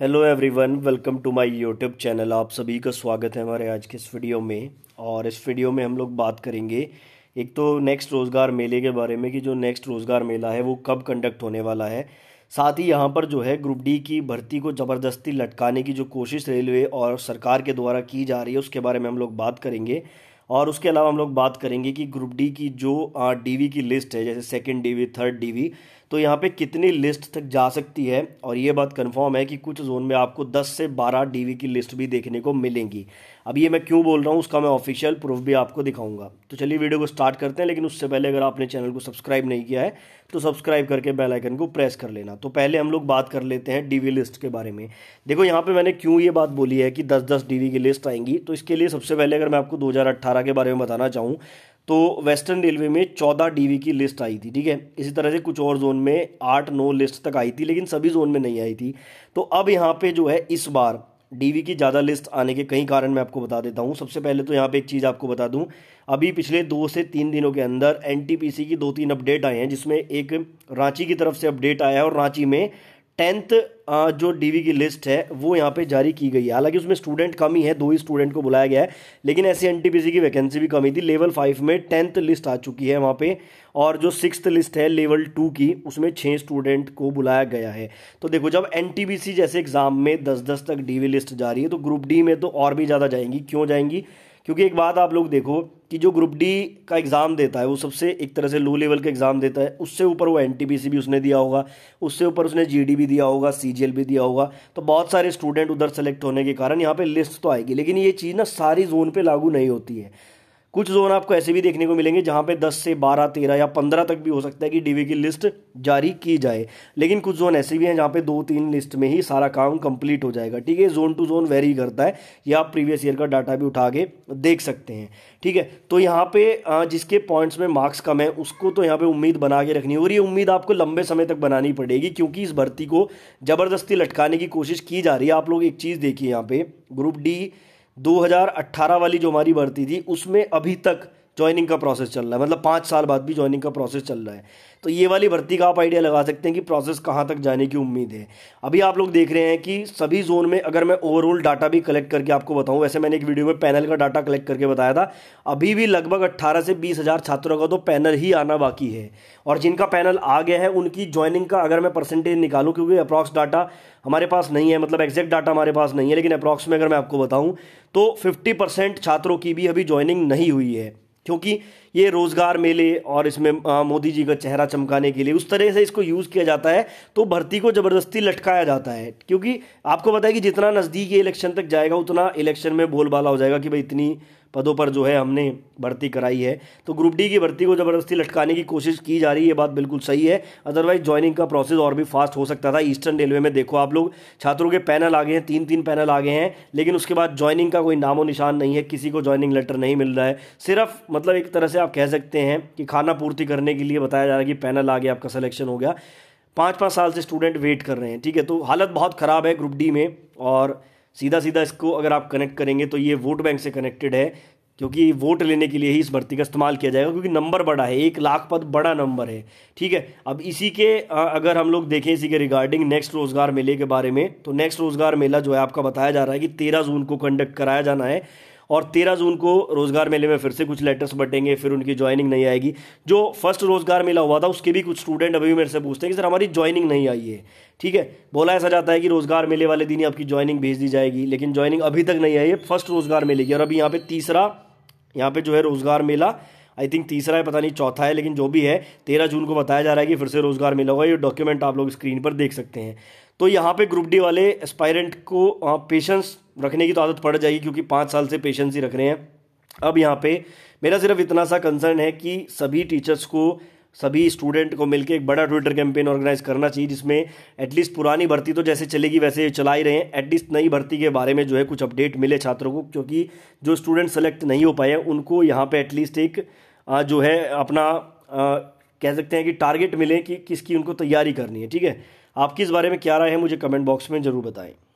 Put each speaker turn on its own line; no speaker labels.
hello everyone welcome to my YouTube channel आप सभी का स्वागत है हमारे आज के इस वीडियो में और इस वीडियो में हम लोग बात करेंगे एक तो नेक्स्ट रोज़गार मेले के बारे में कि जो नेक्स्ट रोज़गार मेला है वो कब कंडक्ट होने वाला है साथ ही यहाँ पर जो है ग्रुप डी की भर्ती को ज़बरदस्ती लटकाने की जो कोशिश रेलवे और सरकार के द्वारा की जा रही है उसके बारे में हम लोग बात करेंगे और उसके अलावा हम लोग बात करेंगे कि ग्रुप डी की जो डी की लिस्ट है जैसे सेकेंड डी थर्ड डी तो यहाँ पे कितनी लिस्ट तक जा सकती है और ये बात कंफर्म है कि कुछ जोन में आपको 10 से 12 डीवी की लिस्ट भी देखने को मिलेंगी अब ये मैं क्यों बोल रहा हूँ उसका मैं ऑफिशियल प्रूफ भी आपको दिखाऊंगा तो चलिए वीडियो को स्टार्ट करते हैं लेकिन उससे पहले अगर आपने चैनल को सब्सक्राइब नहीं किया है तो सब्सक्राइब करके बेलाइकन को प्रेस कर लेना तो पहले हम लोग बात कर लेते हैं डीवी लिस्ट के बारे में देखो यहाँ पर मैंने क्यों ये बात बोली है कि दस दस डीवी की लिस्ट आएंगी तो इसके लिए सबसे पहले अगर मैं आपको दो के बारे में बताना चाहूँ तो वेस्टर्न रेलवे में चौदह डी की लिस्ट आई थी ठीक है इसी तरह से कुछ और जोन में आठ नौ लिस्ट तक आई थी लेकिन सभी जोन में नहीं आई थी तो अब यहाँ पे जो है इस बार डीवी की ज़्यादा लिस्ट आने के कई कारण मैं आपको बता देता हूँ सबसे पहले तो यहाँ पे एक चीज़ आपको बता दूँ अभी पिछले दो से तीन दिनों के अंदर एनटीपीसी की दो तीन अपडेट आए हैं जिसमें एक रांची की तरफ से अपडेट आया है और रांची में टेंथ जो डीवी की लिस्ट है वो यहाँ पे जारी की गई है हालांकि उसमें स्टूडेंट कम ही है दो ही स्टूडेंट को बुलाया गया है लेकिन ऐसे एन की वैकेंसी भी कमी थी लेवल फाइव में टेंथ लिस्ट आ चुकी है वहाँ पे और जो सिक्स लिस्ट है लेवल टू की उसमें छः स्टूडेंट को बुलाया गया है तो देखो जब एन जैसे एग्ज़ाम में दस दस तक डी लिस्ट जा रही है तो ग्रुप डी में तो और भी ज़्यादा जाएंगी क्यों जाएंगी क्योंकि एक बात आप लोग देखो कि जो ग्रुप डी का एग्ज़ाम देता है वो सबसे एक तरह से लो लेवल का एग्ज़ाम देता है उससे ऊपर वो एन भी उसने दिया होगा उससे ऊपर उसने जी भी दिया होगा सी भी दिया होगा तो बहुत सारे स्टूडेंट उधर सेलेक्ट होने के कारण यहाँ पर लिस्ट तो आएगी लेकिन ये चीज़ ना सारी जोन पर लागू नहीं होती है कुछ जोन आपको ऐसे भी देखने को मिलेंगे जहाँ पे 10 से 12, 13 या 15 तक भी हो सकता है कि डीवी की लिस्ट जारी की जाए लेकिन कुछ जोन ऐसे भी हैं जहाँ पे दो तीन लिस्ट में ही सारा काम कंप्लीट हो जाएगा ठीक है जोन टू जोन वेरी करता है या आप प्रीवियस ईयर का डाटा भी उठा के देख सकते हैं ठीक है तो यहाँ पे जिसके पॉइंट्स में मार्क्स कम है उसको तो यहाँ पे उम्मीद बना के रखनी और ये उम्मीद आपको लंबे समय तक बनानी पड़ेगी क्योंकि इस भर्ती को ज़बरदस्ती लटकाने की कोशिश की जा रही है आप लोग एक चीज़ देखिए यहाँ पे ग्रुप डी 2018 वाली जो हमारी भर्ती थी उसमें अभी तक ज्वाइनिंग का प्रोसेस चल रहा है मतलब पाँच साल बाद भी ज्वाइनिंग का प्रोसेस चल रहा है तो ये वाली भर्ती का आप आइडिया लगा सकते हैं कि प्रोसेस कहाँ तक जाने की उम्मीद है अभी आप लोग देख रहे हैं कि सभी जोन में अगर मैं ओवरऑल डाटा भी कलेक्ट करके आपको बताऊँ वैसे मैंने एक वीडियो में पैनल का डाटा कलेक्ट करके बताया था अभी भी लगभग अट्ठारह से बीस हज़ार छात्रों का तो पैनल ही आना बाकी है और जिनका पैनल आ गया है उनकी ज्वाइनिंग का अगर मैं परसेंटेज निकालूँ क्योंकि अप्रॉक्स डाटा हमारे पास नहीं है मतलब एग्जैक्ट डाटा हमारे पास नहीं है लेकिन अप्रॉक्स में अगर मैं आपको बताऊँ तो फिफ्टी परसेंट छात्रों की भी अभी ज्वाइनिंग नहीं हुई है क्योंकि ये रोज़गार मेले और इसमें मोदी जी का चेहरा चमकाने के लिए उस तरह से इसको यूज़ किया जाता है तो भर्ती को ज़बरदस्ती लटकाया जाता है क्योंकि आपको पता है कि जितना नज़दीक ये इलेक्शन तक जाएगा उतना इलेक्शन में बोलबाला हो जाएगा कि भाई इतनी पदों पर जो है हमने भर्ती कराई है तो ग्रुप डी की भर्ती को ज़बरदस्ती लटकाने की कोशिश की जा रही है ये बात बिल्कुल सही है अदरवाइज ज्वाइनिंग का प्रोसेस और भी फास्ट हो सकता था ईस्टर्न रेलवे में देखो आप लोग छात्रों के पैनल आगे हैं तीन तीन पैनल आगे हैं लेकिन उसके बाद ज्वाइनिंग का कोई नामो निशान नहीं है किसी को ज्वाइनिंग लेटर नहीं मिल रहा है सिर्फ मतलब एक तरह से आप कह सकते हैं कि खाना पूर्ति करने के लिए बताया जा रहा है कि पैनल आ गया आपका सलेक्शन हो गया पाँच पाँच साल से स्टूडेंट वेट कर रहे हैं ठीक है तो हालत बहुत ख़राब है ग्रुप डी में और सीधा सीधा इसको अगर आप कनेक्ट करेंगे तो ये वोट बैंक से कनेक्टेड है क्योंकि वोट लेने के लिए ही इस भर्ती का इस्तेमाल किया जाएगा क्योंकि नंबर बड़ा है एक लाख पद बड़ा नंबर है ठीक है अब इसी के अगर हम लोग देखें इसी के रिगार्डिंग नेक्स्ट रोज़गार मेले के बारे में तो नेक्स्ट रोज़गार मेला जो है आपका बताया जा रहा है कि तेरह जून को कंडक्ट कराया जाना है और तेरह जून को रोज़गार मेले में फिर से कुछ लेटर्स बटेंगे फिर उनकी ज्वाइनिंग नहीं आएगी जो फर्स्ट रोज़गार मेला हुआ था उसके भी कुछ स्टूडेंट अभी मेरे से पूछते हैं कि सर हमारी ज्वाइनिंग नहीं आई है ठीक है बोला ऐसा जाता है कि रोज़गार मेले वाले दिन ही आपकी ज्वाइनिंग भेज दी जाएगी लेकिन ज्वाइनिंग अभी तक नहीं आई है फर्स्ट रोज़गार मेले की और अभी यहाँ पे तीसरा यहाँ पे जो है रोज़गार मेला आई थिंक तीसरा है पता नहीं चौथा है लेकिन जो भी है तेरह जून को बताया जा रहा है कि फिर से रोज़गार मिला होगा ये डॉक्यूमेंट आप लोग स्क्रीन पर देख सकते हैं तो यहाँ पे ग्रुप डी वाले एस्पायरेंट को पेशेंस रखने की तो आदत पड़ जाएगी क्योंकि पाँच साल से पेशेंस ही रख रहे हैं अब यहाँ पे मेरा सिर्फ इतना सा कंसर्न है कि सभी टीचर्स को सभी स्टूडेंट को मिलकर एक बड़ा ट्विटर कैंपेन ऑर्गेनाइज करना चाहिए जिसमें एटलीस्ट पुरानी भर्ती तो जैसे चलेगी वैसे चला ही रहे हैं एटलीस्ट नई भर्ती के बारे में जो है कुछ अपडेट मिले छात्रों को क्योंकि जो स्टूडेंट सेलेक्ट नहीं हो पाए हैं उनको यहाँ पे एटलीस्ट एक जो है अपना कह सकते हैं कि टारगेट मिले कि किसकी उनको तैयारी करनी है ठीक है आपकी इस बारे में क्या राय है मुझे कमेंट बॉक्स में ज़रूर बताएं